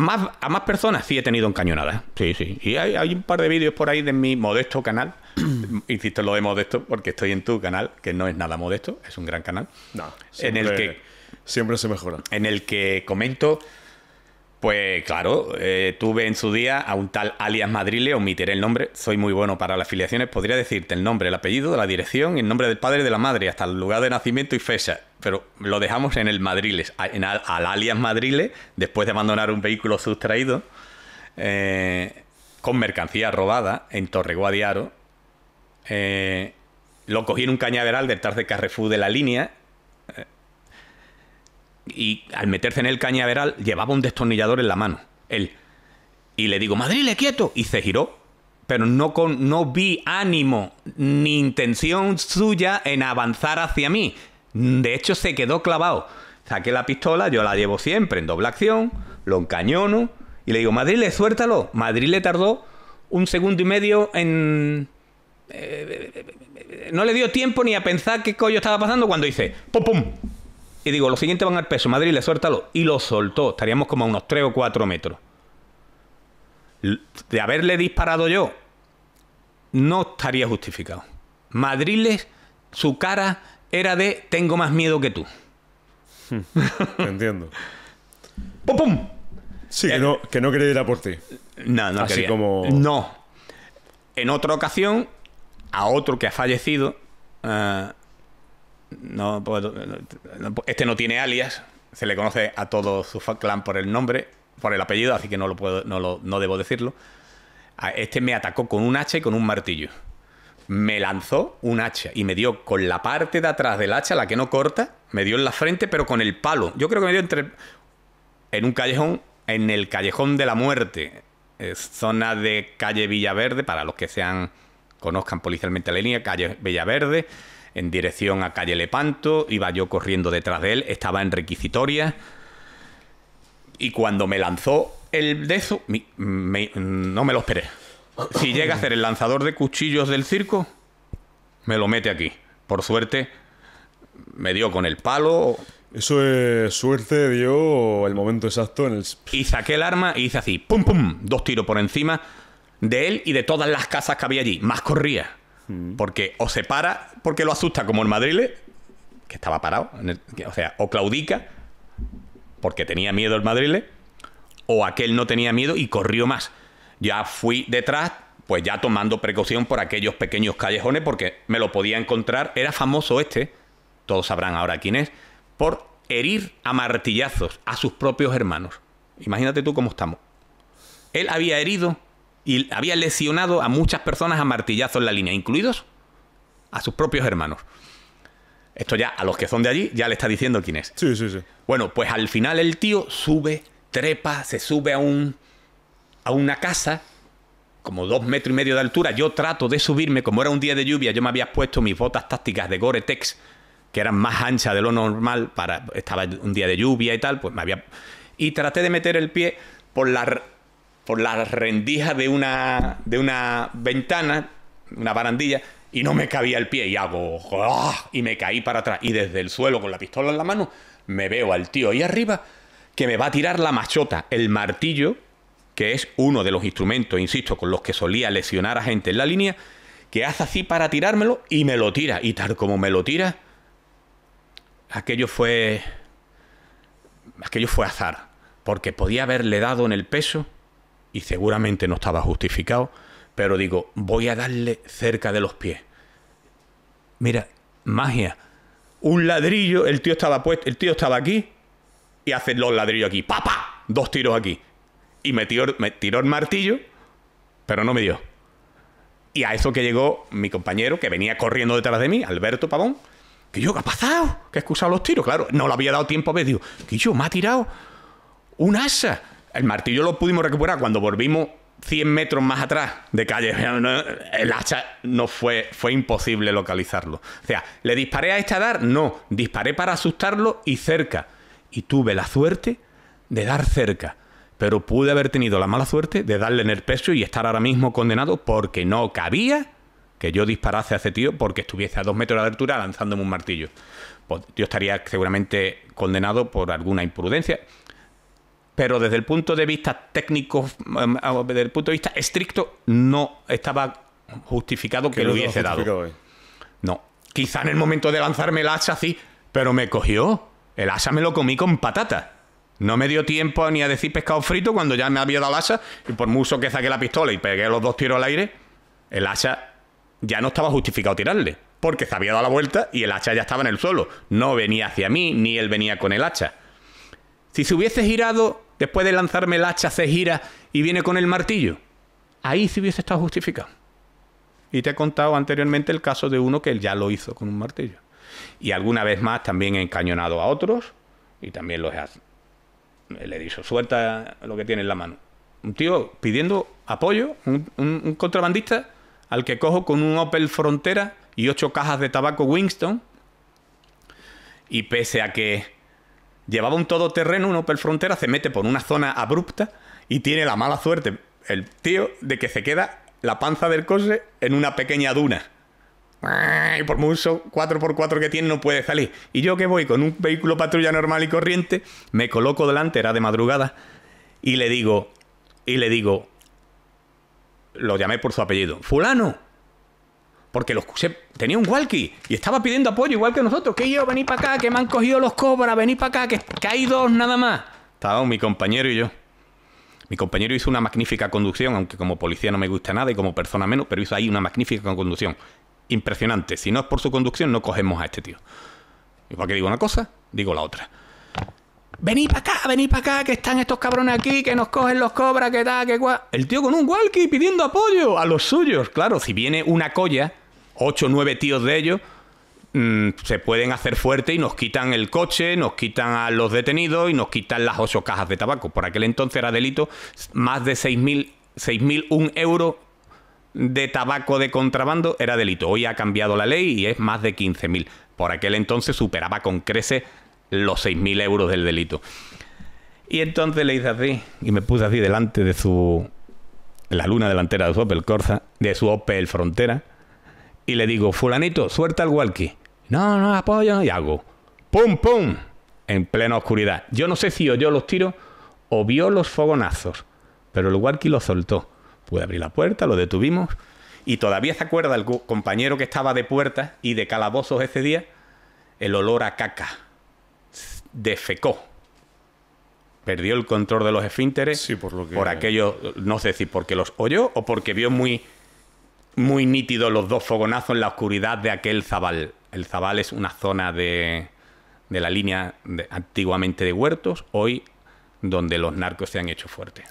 Más, a más personas sí he tenido encañonadas. Sí, sí. Y hay, un par de vídeos por ahí de mi modesto canal. Insisto lo de modesto porque estoy en tu canal, que no es nada modesto, es un gran canal. No, en el que, siempre se mejora. En el que comento pues claro, eh, tuve en su día a un tal alias Madrile, omitiré el nombre, soy muy bueno para las afiliaciones, podría decirte el nombre, el apellido, la dirección, el nombre del padre y de la madre, hasta el lugar de nacimiento y fecha, pero lo dejamos en el Madriles, al, alias Madrile, después de abandonar un vehículo sustraído, eh, con mercancía robada en Torreguadiaro, eh, lo cogí en un cañaveral del de Carrefour de la línea, eh, y al meterse en el cañaveral llevaba un destornillador en la mano, él. Y le digo, Madrid, le quieto. Y se giró. Pero no, con, no vi ánimo ni intención suya en avanzar hacia mí. De hecho, se quedó clavado. Saqué la pistola, yo la llevo siempre en doble acción, lo encañono y le digo, Madrid, le suéltalo. Madrid le tardó un segundo y medio en... Eh, eh, eh, no le dio tiempo ni a pensar qué coño estaba pasando cuando hice, ¡pum, pum! Y digo, los siguientes van al peso, Madrid, le suéltalo. Y lo soltó. Estaríamos como a unos 3 o 4 metros. De haberle disparado yo, no estaría justificado. Madriles, su cara era de tengo más miedo que tú. Hmm. entiendo. ¡Pum, Sí, que, no, que no quería ir a por ti. No, no Así como... No. En otra ocasión, a otro que ha fallecido, eh, no, pues, este no tiene alias. Se le conoce a todo su clan por el nombre, por el apellido, así que no lo puedo, no, no debo decirlo. Este me atacó con un hacha y con un martillo. Me lanzó un hacha y me dio con la parte de atrás del hacha, la que no corta, me dio en la frente, pero con el palo. Yo creo que me dio entre. En un callejón, en el callejón de la muerte. Eh, zona de calle Villaverde, para los que sean. conozcan policialmente la línea, calle Villaverde en dirección a calle Lepanto, iba yo corriendo detrás de él, estaba en requisitoria y cuando me lanzó el dezo, me, no me lo esperé. Si llega a ser el lanzador de cuchillos del circo, me lo mete aquí. Por suerte, me dio con el palo. Eso es suerte, dio el momento exacto en el... Y saqué el arma y hice así, pum, pum, dos tiros por encima de él y de todas las casas que había allí. Más corría. Porque o se para porque lo asusta como el Madrile, ¿eh? que estaba parado, o sea, o claudica porque tenía miedo el Madrile, ¿eh? o aquel no tenía miedo y corrió más. Ya fui detrás, pues ya tomando precaución por aquellos pequeños callejones porque me lo podía encontrar. Era famoso este, todos sabrán ahora quién es, por herir a martillazos a sus propios hermanos. Imagínate tú cómo estamos. Él había herido y había lesionado a muchas personas a martillazos en la línea, incluidos a sus propios hermanos. Esto ya a los que son de allí ya le está diciendo quién es. Sí, sí, sí. Bueno, pues al final el tío sube, trepa, se sube a un a una casa como dos metros y medio de altura. Yo trato de subirme, como era un día de lluvia, yo me había puesto mis botas tácticas de Gore-Tex que eran más anchas de lo normal para estaba un día de lluvia y tal, pues me había y traté de meter el pie por la por la rendija de una, de una ventana, una barandilla, y no me cabía el pie y hago ¡ah! y me caí para atrás y desde el suelo con la pistola en la mano me veo al tío ahí arriba que me va a tirar la machota, el martillo, que es uno de los instrumentos, insisto, con los que solía lesionar a gente en la línea, que hace así para tirármelo y me lo tira y tal como me lo tira aquello fue aquello fue azar, porque podía haberle dado en el peso y seguramente no estaba justificado, pero digo, voy a darle cerca de los pies. Mira, magia. Un ladrillo, el tío estaba puesto, el tío estaba aquí y hace los ladrillos aquí. ...papá, Dos tiros aquí. Y me tiró, el martillo, pero no me dio. Y a eso que llegó mi compañero, que venía corriendo detrás de mí, Alberto Pavón, que yo, ¿qué ha pasado? Que he excusado los tiros, claro. No le había dado tiempo a ver, digo, que yo, me ha tirado un asa. El martillo lo pudimos recuperar cuando volvimos 100 metros más atrás de calle. El hacha no fue, fue imposible localizarlo. O sea, ¿le disparé a este dar? No, disparé para asustarlo y cerca. Y tuve la suerte de dar cerca. Pero pude haber tenido la mala suerte de darle en el pecho y estar ahora mismo condenado porque no cabía que yo disparase a ese tío porque estuviese a dos metros de altura lanzándome un martillo. Pues yo estaría seguramente condenado por alguna imprudencia pero desde el punto de vista técnico, em, desde el punto de vista estricto, no estaba justificado que, lo hubiese dado. No, quizá en el momento de lanzarme el hacha sí, pero me cogió. El hacha me lo comí con patata No me dio tiempo ni a decir pescado frito cuando ya me había dado el hacha y por mucho que saqué la pistola y pegué los dos tiros al aire, el hacha ya no estaba justificado tirarle, porque se había dado la vuelta y el hacha ya estaba en el suelo. No venía hacia mí, ni él venía con el hacha. Si se hubiese girado, después de lanzarme el hacha se gira y viene con el martillo. Ahí sí hubiese estado justificado. Y te he contado anteriormente el caso de uno que ya lo hizo con un martillo. Y alguna vez más también he encañonado a otros y también los he... Le he dicho, suelta lo que tiene en la mano. Un tío pidiendo apoyo, un contrabandista al que cojo con un Opel Frontera y ocho cajas de tabaco Winston. Y pese a que llevaba un todoterreno, un Opel Frontera, se mete por una zona abrupta y tiene la mala suerte el tío de que se queda la panza del coche en una pequeña duna. Y por mucho 4x4 que tiene no puede salir. Y yo que voy con un vehículo patrulla normal y corriente, me coloco delante, era de madrugada, y le digo, y le digo, lo llamé por su apellido, fulano, porque los, tenía un walkie y estaba pidiendo apoyo igual que nosotros. Que yo, vení para acá, que me han cogido los cobras, vení para acá, que, que, hay dos nada más. estaba mi compañero y yo. Mi compañero hizo una magnífica conducción, aunque como policía no me gusta nada y como persona menos, pero hizo ahí una magnífica conducción. Impresionante. Si no es por su conducción, no cogemos a este tío. Igual que digo una cosa, digo la otra. Vení para acá, vení para acá, que están estos cabrones aquí, que nos cogen los cobras, que tal, que guau El tío con un walkie pidiendo apoyo a los suyos. Claro, si viene una colla, Ocho o 9 tíos de ellos mm, se pueden hacer fuerte y nos quitan el coche, nos quitan a los detenidos y nos quitan las ocho cajas de tabaco. Por aquel entonces era delito más de 6.001 euro... de tabaco de contrabando era delito. Hoy ha cambiado la ley y es más de 15.000. Por aquel entonces superaba con creces los 6.000 euros del delito. Y entonces le hice así, y me puse así delante de su. la luna delantera de su Opel Corsa, de su Opel Frontera, y le digo, fulanito, suelta el walkie. No, no, apoyo, y hago. ¡Pum, pum! En plena oscuridad. Yo no sé si oyó los tiros o vio los fogonazos, pero el walkie lo soltó. Pude abrir la puerta, lo detuvimos y todavía se acuerda el compañero que estaba de puerta y de calabozos ese día, el olor a caca. Defecó. Perdió el control de los esfínteres por, por aquello, no sé si porque los oyó o porque vio muy muy nítidos los dos fogonazos en la oscuridad de aquel zabal. El zabal es una zona de, de la línea de, antiguamente de huertos, hoy donde los narcos se han hecho fuertes.